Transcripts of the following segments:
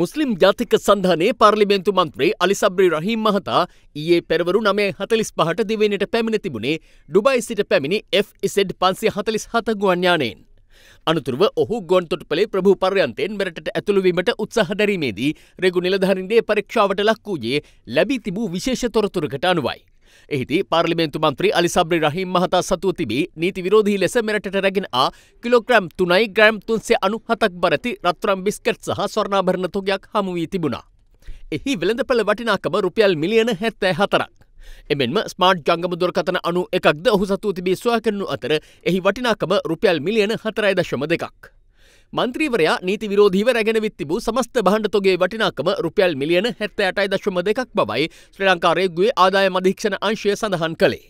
මුස්ලිම් ජාතික සන්ධානයේ පාර්ලිමේන්තු මන්ත්‍රී අලිසබ්‍රි රහිම් මහතා ඊයේ පෙරවරු නමේ හතලිස් පහට දිවෙනට පැමිණ තිබුණේ ඩුබයි සිට පැමිණි FZ පන්සිය හතලිස් හත ගුවන්යානයෙන්. අනතුරුව ඔහු ගොන්තොටපලේ ප්‍රභු පර්යන්තයෙන් මෙරටට ඇතුළුවීමට උත්සාහ දැරීමේදී රෙගු නිලධහරින්දේ පරීක්ෂාවට ලක් වූයේ ලැබී තිබූ විශේෂ තොරතුරකට අනුවයි. එහිදී පාර්ලිමේන්තු මන්ත්‍රී අලිසබ්‍රි රහිම් මහතා සතුව තිබී නීති විරෝධී ලෙස මෙරටට රැගෙන ආ කිලෝග්‍රෑම් තුනයි ග්‍රෑම් තුන්සේ අනු හතක් බරති රත්තරම් බිස්කට් සහ ස්වර්ණාභරණ තොගයක් හමු වී තිබුණා. එහි වෙළඳපළ වටිනාකම රුපියල් මිලියන හැත්තෑ හතරක්. එමෙන්ම ස්මාර්ට් ජංගම දුරකතන අනු එකක්ද ඔහු සතුව තිබී ස්වාකරනු අතර එහි වටිනාකම රුපියල් මිලියන හතරයි දශම දෙකක්. මන්ත්‍රීවරයා නීති විරෝධීව රැගෙනවිත් තිබූ සමස්ත බහණ්ඩ තොගේ වටිනාකම රුපියල් මිලියන හැත්ත ඇටයි දශම දෙකක් බවයි ශ්‍රී ලංකා රේගුවේ ආදායම අධීක්ෂණ අංශය සඳහන් කළේ.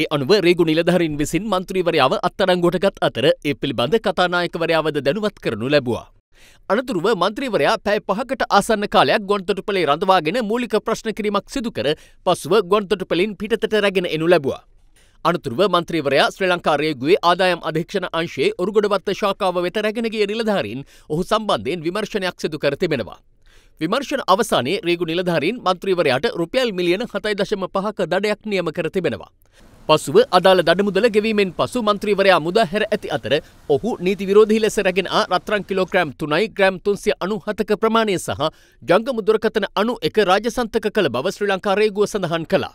ඒ අනුව රේගු නිලධහරින් විසින් මන්ත්‍රීවරයාව අත්තරංගොටගත් අතර ඒ පිළිබඳ කතානායකවරයාවද දැනුවත් කරනු ලැබවා. අනතුරුව මන්ත්‍රීවරයා පැය පහකට ආසන්න කාලයක් ගොන්තොටුපලේ රඳවාගෙන මූලික ප්‍රශ්න කිරීමක් සිදුකර පසුව ගොන්තොටුපලින් පිටතට රැගෙන එනු ලැබවා. අනතුරුව මන්ත්‍රීවරයා ශ්‍රී ලංකා රේගුවේ ආදායම් අධීක්ෂණ අංශයේ ඔරුගොඩවත්ත ශාඛාව වෙත රැගෙන ගිය නිලධාරීන් ඔහු සම්බන්ධයෙන් විමර්ශනයක් සිදු කර තිබෙනවා. විමර්ශන අවසානයේ රේගු නිලධාරීන් මන්ත්‍රීවරයාට රුපියල් මිලියන 7.5ක දඩයක් නියම කර තිබෙනවා. පසුව අදාළ දඩමුදල ගෙවීමෙන් පසු මන්ත්‍රීවරයා මුදාහැර ඇති අතර ඔහු නීති විරෝධී ලෙස රැගෙන ආ රත්රන් කිලෝග්‍රෑම් 3යි ග්‍රෑම් 397ක ප්‍රමාණය සහ ජංගම දුරකථන 91 රාජසන්තක කළ බව ශ්‍රී ලංකා රේගුව සඳහන් කළා.